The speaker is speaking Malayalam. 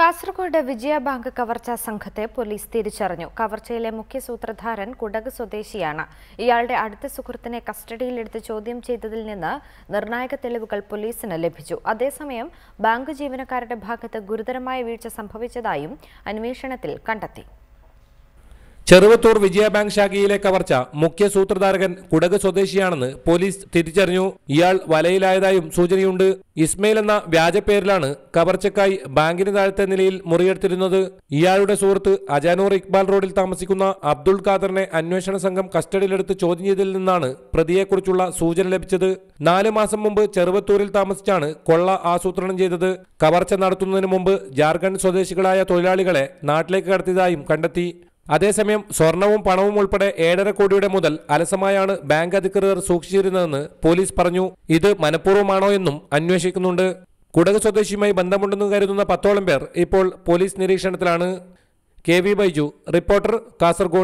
കാസർഗോഡ് വിജയ ബാങ്ക് കവർച്ചാ സംഘത്തെ പോലീസ് തിരിച്ചറിഞ്ഞു കവർച്ചയിലെ മുഖ്യ സൂത്രധാരൻ കുടക് സ്വദേശിയാണ് ഇയാളുടെ അടുത്ത സുഹൃത്തിനെ കസ്റ്റഡിയിലെടുത്ത് ചോദ്യം ചെയ്തതിൽ നിന്ന് നിർണായക തെളിവുകൾ പോലീസിന് ലഭിച്ചു അതേസമയം ബാങ്ക് ജീവനക്കാരുടെ ഭാഗത്ത് ഗുരുതരമായ വീഴ്ച സംഭവിച്ചതായും അന്വേഷണത്തിൽ കണ്ടെത്തി ചെറുവത്തൂർ ബാങ്ക് ശാഖയിലെ കവർച്ച മുഖ്യ സൂത്രധാരകൻ കുടക് സ്വദേശിയാണെന്ന് പോലീസ് തിരിച്ചറിഞ്ഞു ഇയാൾ വലയിലായതായും സൂചനയുണ്ട് ഇസ്മയിൽ എന്ന വ്യാജപ്പേരിലാണ് കവർച്ചക്കായി ബാങ്കിന് താഴത്തെ നിലയിൽ മുറിയെടുത്തിരുന്നത് ഇയാളുടെ സുഹൃത്ത് അജാനൂർ ഇക്ബാൽ റോഡിൽ താമസിക്കുന്ന അബ്ദുൾ ഖാദറിനെ അന്വേഷണ സംഘം കസ്റ്റഡിയിലെടുത്ത് ചോദ്യം ചെയ്തതിൽ നിന്നാണ് പ്രതിയെക്കുറിച്ചുള്ള സൂചന ലഭിച്ചത് നാല് മാസം മുമ്പ് ചെറുവത്തൂരിൽ താമസിച്ചാണ് കൊള്ള ആസൂത്രണം ചെയ്തത് കവർച്ച നടത്തുന്നതിന് മുമ്പ് ജാർഖണ്ഡ് സ്വദേശികളായ തൊഴിലാളികളെ നാട്ടിലേക്ക് കടത്തിയതായും കണ്ടെത്തി അതേസമയം സ്വർണവും പണവും ഉൾപ്പെടെ ഏഴര കോടിയുടെ മുതൽ അലസമായാണ് ബാങ്ക് അധികൃതർ സൂക്ഷിച്ചിരുന്നതെന്ന് പോലീസ് പറഞ്ഞു ഇത് മനഃപൂർവ്വമാണോ എന്നും അന്വേഷിക്കുന്നുണ്ട് കുടക് സ്വദേശിയുമായി ബന്ധമുണ്ടെന്ന് കരുതുന്ന പത്തോളം പേർ ഇപ്പോൾ പോലീസ് നിരീക്ഷണത്തിലാണ് K V Baiju reporter Kasaragod